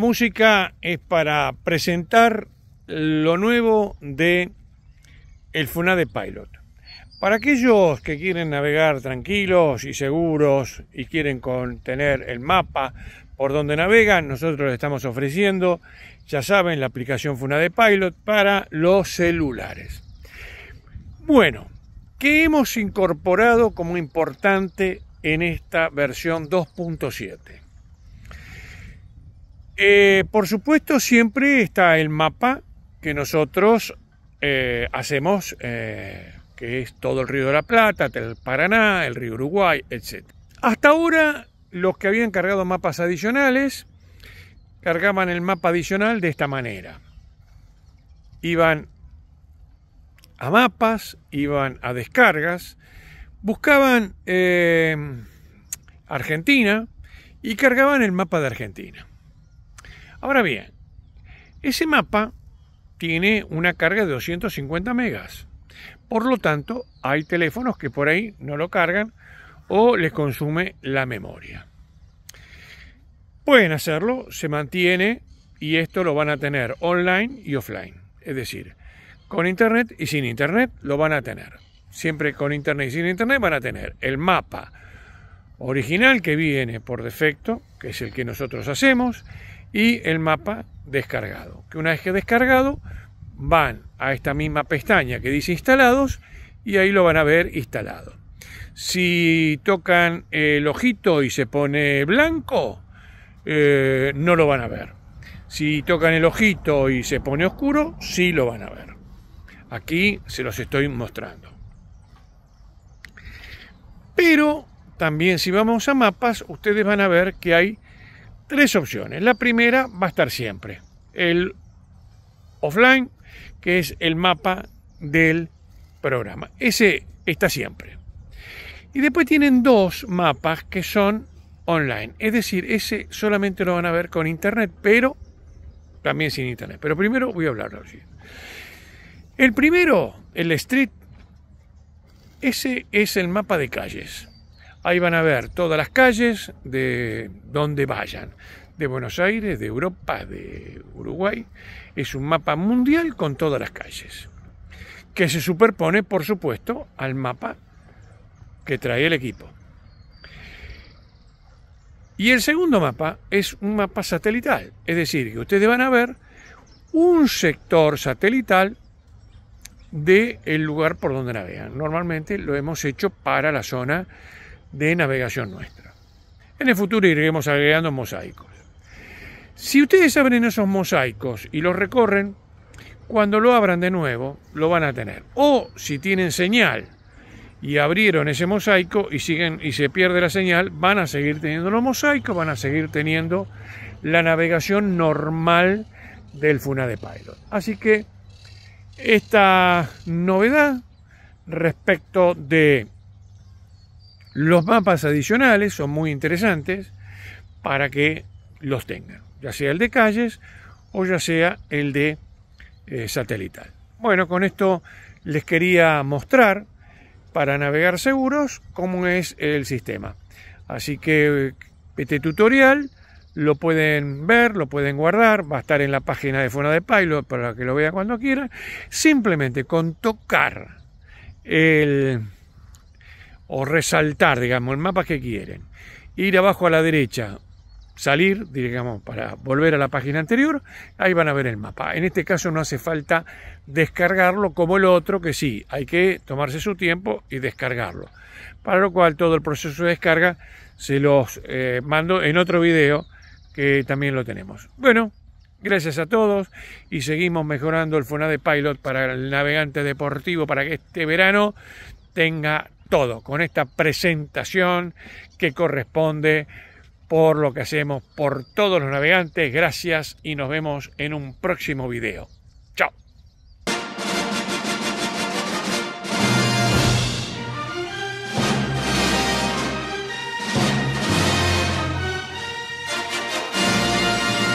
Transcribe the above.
música es para presentar lo nuevo de el Funade Pilot. Para aquellos que quieren navegar tranquilos y seguros y quieren contener el mapa por donde navegan, nosotros estamos ofreciendo, ya saben, la aplicación Funade Pilot para los celulares. Bueno, ¿qué hemos incorporado como importante en esta versión 2.7? Eh, por supuesto, siempre está el mapa que nosotros eh, hacemos, eh, que es todo el río de la Plata, el Paraná, el río Uruguay, etc. Hasta ahora, los que habían cargado mapas adicionales cargaban el mapa adicional de esta manera. Iban a mapas, iban a descargas, buscaban Argentina y cargaban el mapa de Argentina. Ahora bien, ese mapa tiene una carga de 250 megas. Por lo tanto, hay teléfonos que por ahí no lo cargan o les consume la memoria. Pueden hacerlo, se mantiene y esto lo van a tener online y offline. Es decir, con internet y sin internet lo van a tener. Siempre con internet y sin internet van a tener el mapa original que viene por defecto, que es el que nosotros hacemos, y el mapa descargado. Que una vez que descargado, van a esta misma pestaña que dice instalados y ahí lo van a ver instalado. Si tocan el ojito y se pone blanco, eh, no lo van a ver. Si tocan el ojito y se pone oscuro, sí lo van a ver. Aquí se los estoy mostrando. Pero también si vamos a mapas, ustedes van a ver que hay tres opciones. La primera va a estar siempre, el offline, que es el mapa del programa. Ese está siempre. Y después tienen dos mapas que son online. Es decir, ese solamente lo van a ver con internet, pero también sin internet. Pero primero voy a hablarlo así. El primero, el street, ese es el mapa de calles. Ahí van a ver todas las calles de donde vayan, de Buenos Aires, de Europa, de Uruguay. Es un mapa mundial con todas las calles, que se superpone, por supuesto, al mapa que trae el equipo. Y el segundo mapa es un mapa satelital, es decir, que ustedes van a ver un sector satelital del el lugar por donde navegan. Normalmente lo hemos hecho para la zona de navegación nuestra. En el futuro iremos agregando mosaicos. Si ustedes abren esos mosaicos y los recorren, cuando lo abran de nuevo lo van a tener. O si tienen señal y abrieron ese mosaico y siguen y se pierde la señal, van a seguir teniendo los mosaicos, van a seguir teniendo la navegación normal del de Pilot. Así que esta novedad respecto de los mapas adicionales son muy interesantes para que los tengan, ya sea el de calles o ya sea el de eh, satelital. Bueno, con esto les quería mostrar para navegar seguros cómo es el sistema. Así que este tutorial lo pueden ver, lo pueden guardar, va a estar en la página de fuera de Pilot para que lo vean cuando quieran. Simplemente con tocar el o resaltar, digamos, el mapa que quieren. Ir abajo a la derecha, salir, digamos, para volver a la página anterior, ahí van a ver el mapa. En este caso no hace falta descargarlo como el otro, que sí, hay que tomarse su tiempo y descargarlo. Para lo cual todo el proceso de descarga se los eh, mando en otro video que también lo tenemos. Bueno, gracias a todos y seguimos mejorando el Fonade Pilot para el navegante deportivo para que este verano tenga todo, con esta presentación que corresponde por lo que hacemos por todos los navegantes. Gracias y nos vemos en un próximo video. Chao.